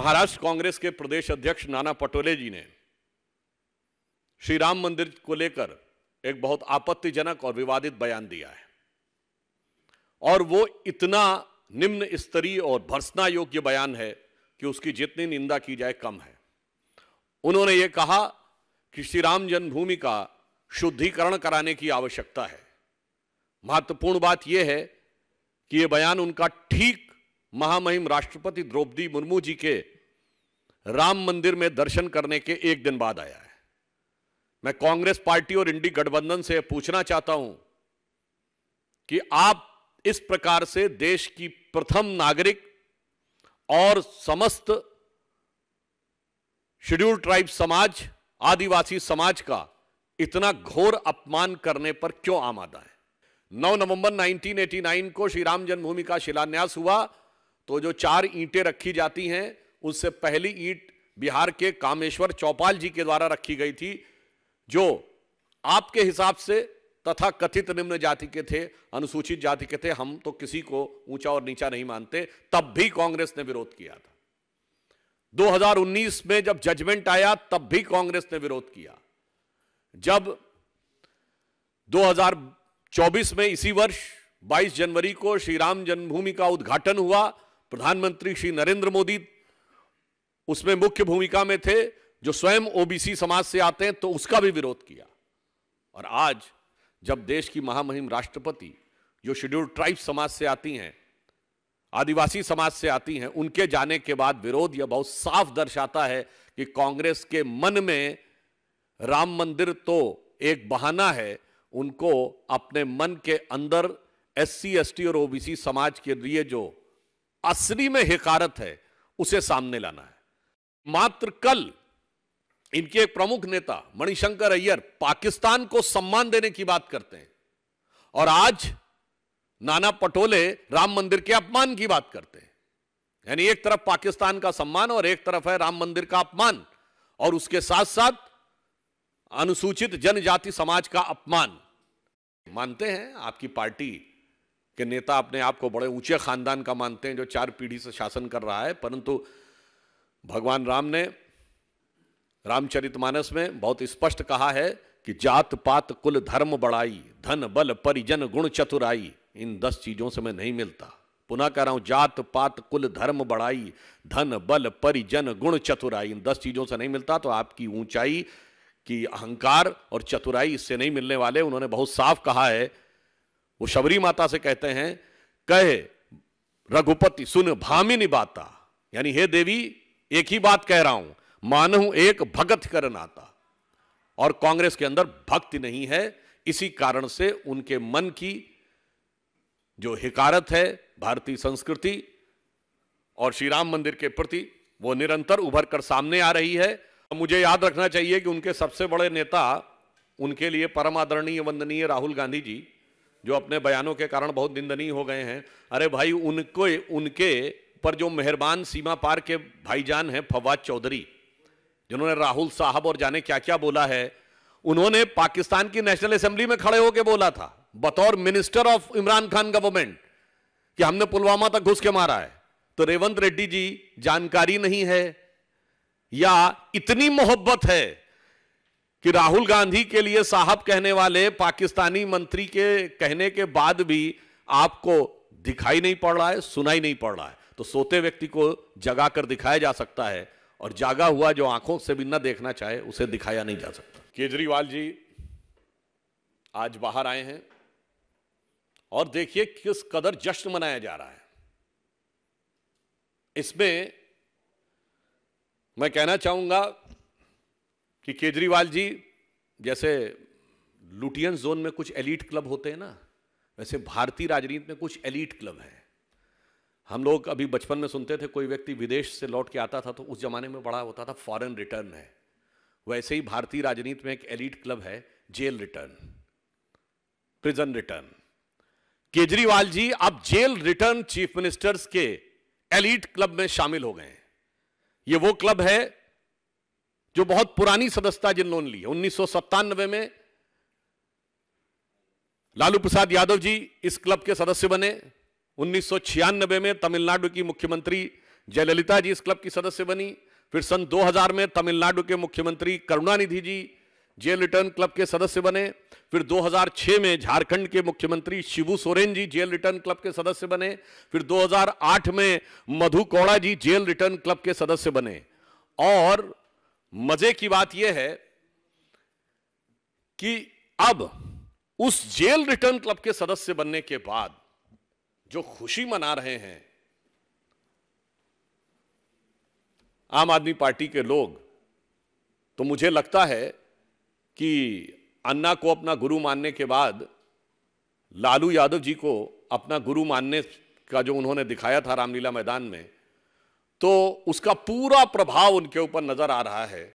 महाराष्ट्र कांग्रेस के प्रदेश अध्यक्ष नाना पटोले जी ने श्री राम मंदिर को लेकर एक बहुत आपत्तिजनक और विवादित बयान दिया है और वो इतना निम्न स्तरीय और भर्सना योग्य बयान है कि उसकी जितनी निंदा की जाए कम है उन्होंने ये कहा कि श्री राम जन्मभूमि का शुद्धिकरण कराने की आवश्यकता है महत्वपूर्ण बात यह है कि यह बयान उनका ठीक महामहिम राष्ट्रपति द्रौपदी मुर्मू जी के राम मंदिर में दर्शन करने के एक दिन बाद आया है मैं कांग्रेस पार्टी और इंडी गठबंधन से पूछना चाहता हूं कि आप इस प्रकार से देश की प्रथम नागरिक और समस्त शेड्यूल ट्राइब समाज आदिवासी समाज का इतना घोर अपमान करने पर क्यों आमादा है 9 नवंबर 1989 को श्री राम जन्मभूमि का शिलान्यास हुआ तो जो चार ईंटें रखी जाती हैं उससे पहली ईंट बिहार के कामेश्वर चौपाल जी के द्वारा रखी गई थी जो आपके हिसाब से तथा कथित निम्न जाति के थे अनुसूचित जाति के थे हम तो किसी को ऊंचा और नीचा नहीं मानते तब भी कांग्रेस ने विरोध किया था 2019 में जब जजमेंट आया तब भी कांग्रेस ने विरोध किया जब 2024 में इसी वर्ष 22 जनवरी को श्री राम जन्मभूमि का उद्घाटन हुआ प्रधानमंत्री श्री नरेंद्र मोदी उसमें मुख्य भूमिका में थे जो स्वयं ओबीसी समाज से आते हैं तो उसका भी विरोध किया और आज जब देश की महामहिम राष्ट्रपति जो शेड्यूल ट्राइब समाज से आती हैं आदिवासी समाज से आती हैं उनके जाने के बाद विरोध यह बहुत साफ दर्शाता है कि कांग्रेस के मन में राम मंदिर तो एक बहाना है उनको अपने मन के अंदर एससी एसटी और ओबीसी समाज के लिए जो असली में हकारत है उसे सामने लाना है मात्र कल इनके एक प्रमुख नेता मणिशंकर अय्यर पाकिस्तान को सम्मान देने की बात करते हैं और आज नाना पटोले राम मंदिर के अपमान की बात करते हैं यानी एक तरफ पाकिस्तान का सम्मान और एक तरफ है राम मंदिर का अपमान और उसके साथ साथ अनुसूचित जनजाति समाज का अपमान मानते हैं आपकी पार्टी कि नेता अपने आप को बड़े ऊंचे खानदान का मानते हैं जो चार पीढ़ी से शासन कर रहा है परंतु भगवान राम ने रामचरितमानस में बहुत स्पष्ट कहा है कि जात पात कुल धर्म बढ़ाई धन बल परिजन गुण चतुराई इन दस चीजों से मैं नहीं मिलता पुनः कह रहा हूं जात पात कुल धर्म बढ़ाई धन बल परिजन गुण चतुराई इन दस चीजों से नहीं मिलता तो आपकी ऊंचाई की अहंकार और चतुराई इससे नहीं मिलने वाले उन्होंने बहुत साफ कहा है वो शबरी माता से कहते हैं कहे रघुपति सुन भामिनी बाता यानी हे देवी एक ही बात कह रहा हूं हूं एक भगत कर नाता और कांग्रेस के अंदर भक्ति नहीं है इसी कारण से उनके मन की जो हिकारत है भारतीय संस्कृति और श्री राम मंदिर के प्रति वो निरंतर उभर कर सामने आ रही है मुझे याद रखना चाहिए कि उनके सबसे बड़े नेता उनके लिए परमादरणीय वंदनीय राहुल गांधी जी जो अपने बयानों के कारण बहुत निंदनीय हो गए हैं अरे भाई उनको उनके पर जो मेहरबान सीमा पार के भाईजान हैं फवाद चौधरी जिन्होंने राहुल साहब और जाने क्या क्या बोला है उन्होंने पाकिस्तान की नेशनल असेंबली में खड़े होकर बोला था बतौर minister of Imran Khan government कि हमने पुलवामा तक घुस के मारा है तो रेवंत रेड्डी जी जानकारी नहीं है या इतनी मोहब्बत है कि राहुल गांधी के लिए साहब कहने वाले पाकिस्तानी मंत्री के कहने के बाद भी आपको दिखाई नहीं पड़ रहा है सुनाई नहीं पड़ रहा है तो सोते व्यक्ति को जगा कर दिखाया जा सकता है और जागा हुआ जो आंखों से भी न देखना चाहे उसे दिखाया नहीं जा सकता केजरीवाल जी आज बाहर आए हैं और देखिए किस कदर जश्न मनाया जा रहा है इसमें मैं कहना चाहूंगा कि केजरीवाल जी जैसे लुटियन जोन में कुछ एलिट क्लब होते हैं ना वैसे भारतीय राजनीति में कुछ एलिट क्लब है हम लोग अभी बचपन में सुनते थे कोई व्यक्ति विदेश से लौट के आता था तो उस जमाने में बड़ा होता था फॉरेन रिटर्न है वैसे ही भारतीय राजनीति में एक एलिट क्लब है jail return prison return Kejriwal ji अब जेल रिटर्न चीफ मिनिस्टर्स के एलिट क्लब में शामिल हो गए ये वो क्लब है जो बहुत पुरानी सदस्यता जिन्होंने ली है उन्नीस में लालू प्रसाद यादव जी इस क्लब के सदस्य बने उन्नीस में तमिलनाडु की मुख्यमंत्री जयललिता जी इस क्लब की सदस्य बनी फिर सन 2000 में तमिलनाडु के मुख्यमंत्री Karunanidhi ji jail return club के सदस्य बने फिर 2006 में झारखंड के मुख्यमंत्री Shibu Soren ji jail return club के सदस्य बने फिर 2008 में Madhu Koda ji jail return club के सदस्य बने और मजे की बात यह है कि अब उस जेल रिटर्न क्लब के सदस्य बनने के बाद जो खुशी मना रहे हैं आम आदमी पार्टी के लोग तो मुझे लगता है कि अन्ना को अपना गुरु मानने के बाद लालू यादव जी को अपना गुरु मानने का जो उन्होंने दिखाया था रामलीला मैदान में तो उसका पूरा प्रभाव उनके ऊपर नजर आ रहा है